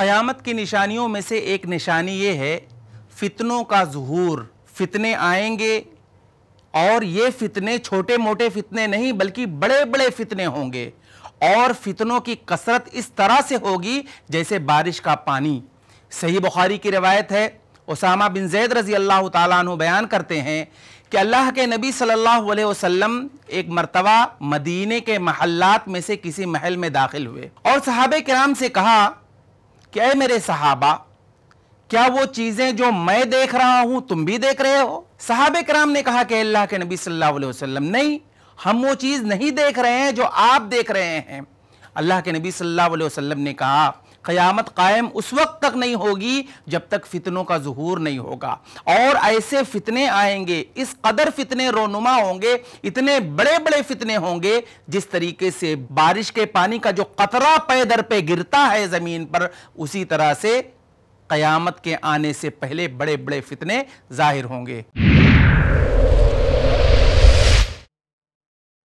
क़यामत की निशानियों में से एक निशानी ये है फितनों का जहूर फितने आएंगे और ये फितने छोटे मोटे फितने नहीं बल्कि बड़े बड़े फितने होंगे और फितनों की कसरत इस तरह से होगी जैसे बारिश का पानी सही बुखारी की रिवायत है उसामा बिन जैद रज़ी अल्लाह तु बयान करते हैं कि अल्लाह के नबी सल्लल्लाहु अलैहि वसल्लम एक मरतबा मदीने के महल्लात में से किसी महल में दाखिल हुए और सहाब कराम से कहा क्या मेरे सहाबा क्या वो चीज़ें जो मैं देख रहा हूं तुम भी देख रहे हो साहब कराम ने कहा कि अल्लाह के नबी सल्लल्लाहु अलैहि वसल्लम नहीं हम वो चीज़ नहीं देख रहे हैं जो आप देख रहे हैं अल्लाह के नबी सल्लल्लाहु अलैहि वसल्लम ने कहा क़यामत कायम उस वक्त तक नहीं होगी जब तक फितनों का जहूर नहीं होगा और ऐसे फितने आएंगे इस कदर फितने रोनुमा होंगे इतने बड़े बड़े फितने होंगे जिस तरीके से बारिश के पानी का जो कतरा पैदर पे गिरता है ज़मीन पर उसी तरह से क़यामत के आने से पहले बड़े बड़े फितने जाहिर होंगे